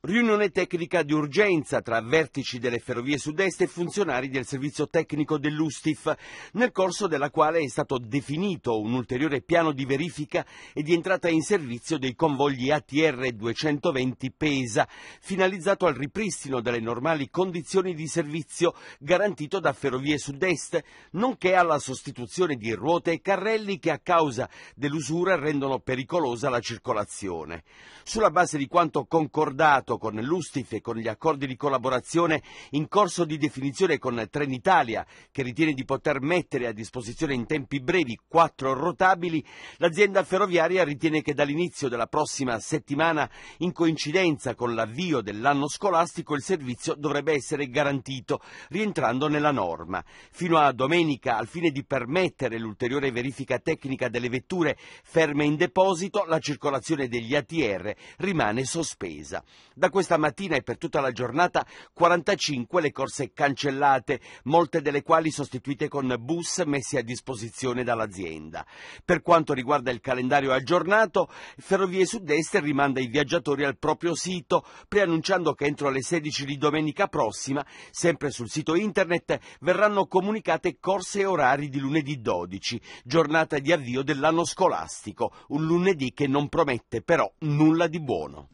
Riunione tecnica di urgenza tra vertici delle ferrovie sud-est e funzionari del servizio tecnico dell'Ustif, nel corso della quale è stato definito un ulteriore piano di verifica e di entrata in servizio dei convogli ATR 220 Pesa, finalizzato al ripristino delle normali condizioni di servizio garantito da ferrovie sud-est, nonché alla sostituzione di ruote e carrelli che a causa dell'usura rendono pericolosa la circolazione. Sulla base di quanto concordato accordato con l'Ustif e con gli accordi di collaborazione in corso di definizione con Trenitalia, che ritiene di poter mettere a disposizione in tempi brevi quattro rotabili, l'azienda ferroviaria ritiene che dall'inizio della prossima settimana, in coincidenza con l'avvio dell'anno scolastico, il servizio dovrebbe essere garantito, rientrando nella norma. Fino a domenica, al fine di permettere l'ulteriore verifica tecnica delle vetture ferme in deposito, la circolazione degli ATR rimane sospesa. Da questa mattina e per tutta la giornata 45 le corse cancellate, molte delle quali sostituite con bus messi a disposizione dall'azienda. Per quanto riguarda il calendario aggiornato, Ferrovie Sud-Est rimanda i viaggiatori al proprio sito, preannunciando che entro le 16 di domenica prossima, sempre sul sito internet, verranno comunicate corse e orari di lunedì 12, giornata di avvio dell'anno scolastico, un lunedì che non promette però nulla di buono.